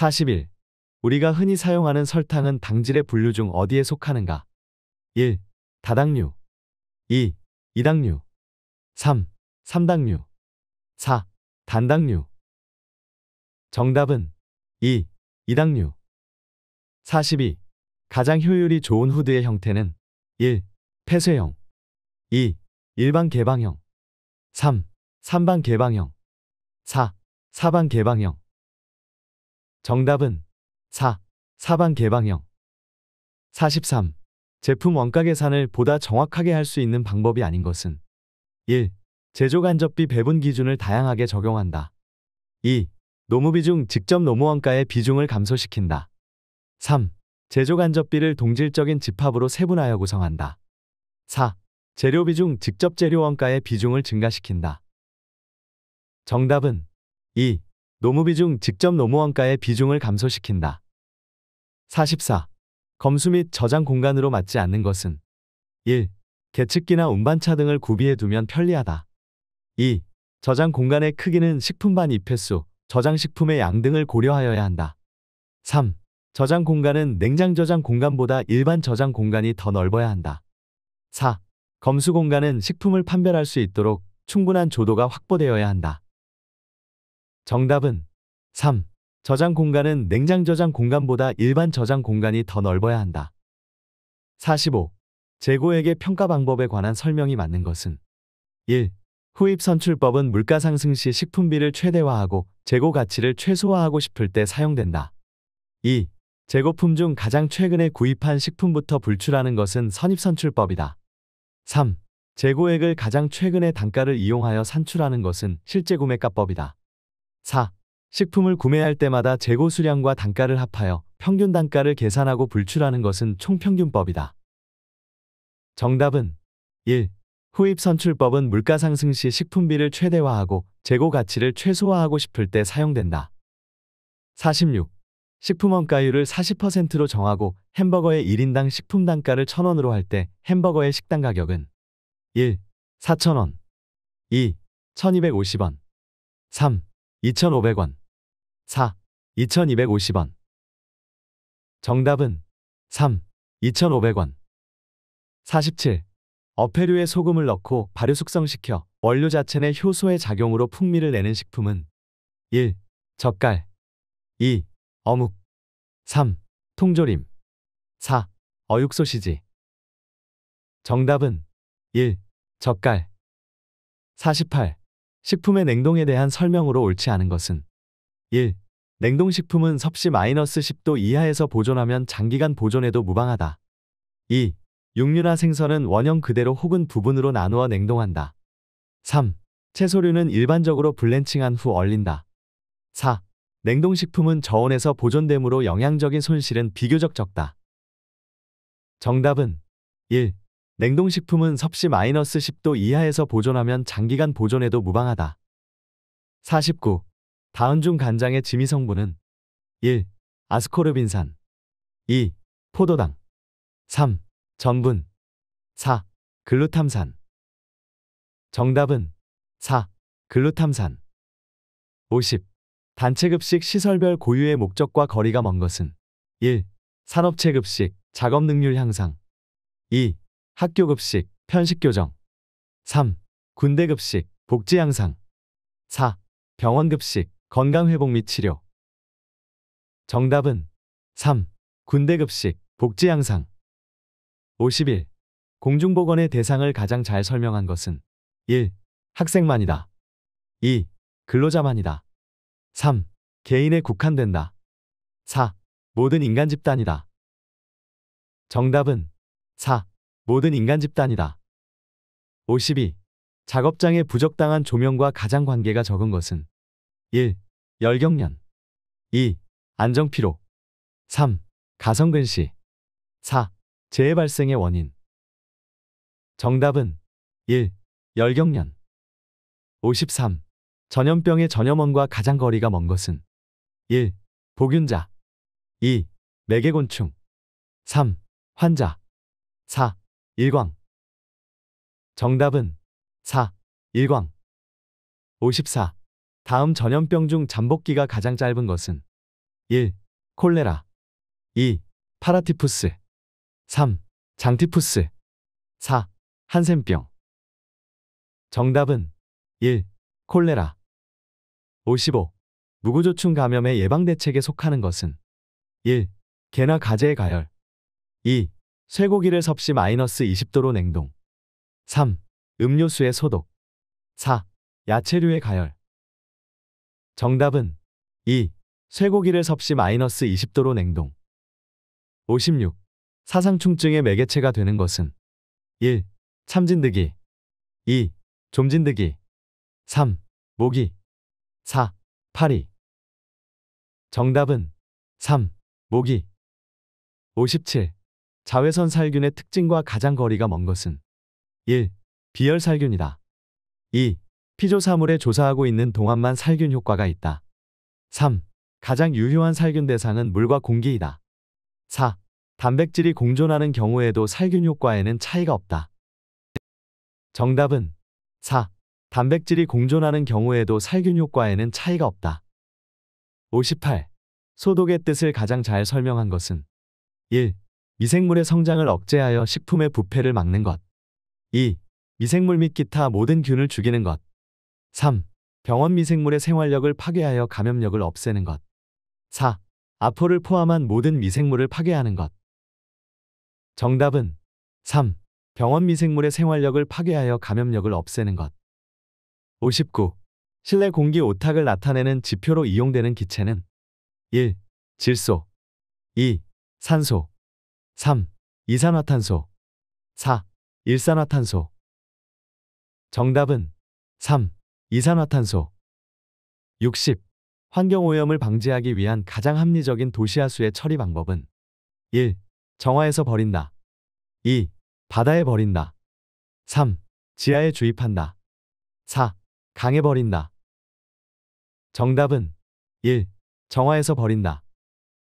41. 우리가 흔히 사용하는 설탕은 당질의 분류 중 어디에 속하는가? 1. 다당류 2. 이당류 3. 삼당류 4. 단당류 정답은 2. 이당류 42. 가장 효율이 좋은 후드의 형태는 1. 폐쇄형 2. 일반 개방형 3. 삼방 개방형 4. 사방 개방형 정답은 4. 사방 개방형 43. 제품 원가 계산을 보다 정확하게 할 수 있는 방법이 아닌 것은 1. 제조 간접비 배분 기준을 다양하게 적용한다. 2. 노무비 중 직접 노무원가의 비중을 감소시킨다. 3. 제조 간접비를 동질적인 집합으로 세분하여 구성한다. 4. 재료비 중 직접 재료원가의 비중을 증가시킨다. 정답은 2. 노무비 중 직접 노무원가의 비중을 감소시킨다. 44. 검수 및 저장 공간으로 맞지 않는 것은 1. 계측기나 운반차 등을 구비해 두면 편리하다. 2. 저장 공간의 크기는 식품반 입회수 저장식품의 양 등을 고려하여야 한다. 3. 저장 공간은 냉장 저장 공간보다 일반 저장 공간이 더 넓어야 한다. 4. 검수 공간은 식품을 판별할 수 있도록 충분한 조도가 확보되어야 한다. 정답은 3. 저장 공간은 냉장 저장 공간보다 일반 저장 공간이 더 넓어야 한다. 45. 재고액의 평가 방법에 관한 설명이 맞는 것은 1. 후입 선출법은 물가 상승 시 식품비를 최대화하고 재고 가치를 최소화하고 싶을 때 사용된다. 2. 재고품 중 가장 최근에 구입한 식품부터 불출하는 것은 선입선출법이다. 3. 재고액을 가장 최근의 단가를 이용하여 산출하는 것은 실제구매가법이다. 4. 식품을 구매할 때마다 재고 수량과 단가를 합하여 평균 단가를 계산하고 불출하는 것은 총평균법이다. 정답은 1. 후입 선출법은 물가 상승 시 식품비를 최대화하고 재고 가치를 최소화하고 싶을 때 사용된다. 46. 식품원가율을 40%로 정하고 햄버거의 1인당 식품 단가를 1,000원으로 할 때 햄버거의 식당 가격은 1. 4,000원 2. 1,250원 3. 2,500원 4. 2,250원 정답은 3. 2,500원 47. 어패류에 소금을 넣고 발효 숙성시켜 원료 자체 내 효소의 작용으로 풍미를 내는 식품은 1. 젓갈 2. 어묵 3. 통조림 4. 어육 소시지 정답은 1. 젓갈 48. 식품의 냉동에 대한 설명으로 옳지 않은 것은 1. 냉동식품은 섭씨 마이너스 10도 이하에서 보존하면 장기간 보존해도 무방하다. 2. 육류나 생선은 원형 그대로 혹은 부분으로 나누어 냉동한다. 3. 채소류는 일반적으로 블렌칭한 후 얼린다. 4. 냉동식품은 저온에서 보존되므로 영양적인 손실은 비교적 적다. 정답은 1. 냉동식품은 섭씨 마이너스 10도 이하에서 보존하면 장기간 보존에도 무방하다. 49. 다은 중 간장의 지미 성분은 1. 아스코르빈산 2. 포도당 3. 전분 4. 글루탐산 정답은 4. 글루탐산 50. 단체급식 시설별 고유의 목적과 거리가 먼 것은 1. 산업체급식, 작업능률 향상 2. 학교 급식, 편식 교정 3. 군대 급식, 복지 향상 4. 병원 급식, 건강 회복 및 치료 정답은 3. 군대 급식, 복지 향상 51. 공중보건의 대상을 가장 잘 설명한 것은 1. 학생만이다. 2. 근로자만이다. 3. 개인에 국한된다. 4. 모든 인간 집단이다. 정답은 4. 모든 인간 집단이다. 52. 작업장에 부적당한 조명과 가장 관계가 적은 것은 1. 열경련 2. 안정피로 3. 가성근시 4. 재해 발생의 원인 정답은 1. 열경련 53. 전염병의 전염원과 가장 거리가 먼 것은 1. 보균자 2. 매개곤충 3. 환자 4. 1광 정답은 4. 1광 54. 다음 전염병 중 잠복기가 가장 짧은 것은 1. 콜레라 2. 파라티푸스 3. 장티푸스 4. 한센병 정답은 1. 콜레라 55. 무구조충 감염의 예방대책에 속하는 것은 1. 개나 가재의 가열 2. 쇠고기를 섭씨 마이너스 20도로 냉동 3. 음료수의 소독 4. 야채류의 가열 정답은 2. 쇠고기를 섭씨 마이너스 20도로 냉동 56. 사상충증의 매개체가 되는 것은 1. 참진드기 2. 좀진드기 3. 모기 4. 파리 정답은 3. 모기 57. 자외선 살균의 특징과 가장 거리가 먼 것은 1. 비열 살균이다. 2. 피조사물에 조사하고 있는 동안만 살균 효과가 있다. 3. 가장 유효한 살균 대상은 물과 공기이다. 4. 단백질이 공존하는 경우에도 살균 효과에는 차이가 없다. 정답은 4. 단백질이 공존하는 경우에도 살균 효과에는 차이가 없다. 58. 소독의 뜻을 가장 잘 설명한 것은 1. 미생물의 성장을 억제하여 식품의 부패를 막는 것. 2. 미생물 및 기타 모든 균을 죽이는 것. 3. 병원 미생물의 생활력을 파괴하여 감염력을 없애는 것. 4. 아포를 포함한 모든 미생물을 파괴하는 것. 정답은 3. 병원 미생물의 생활력을 파괴하여 감염력을 없애는 것. 59. 실내 공기 오탁을 나타내는 지표로 이용되는 기체는 1. 질소 2. 산소 3. 이산화탄소 4. 일산화탄소 정답은 3. 이산화탄소 60. 환경오염을 방지하기 위한 가장 합리적인 도시하수의 처리 방법은 1. 정화에서 버린다 2. 바다에 버린다 3. 지하에 주입한다 4. 강에 버린다 정답은 1. 정화에서 버린다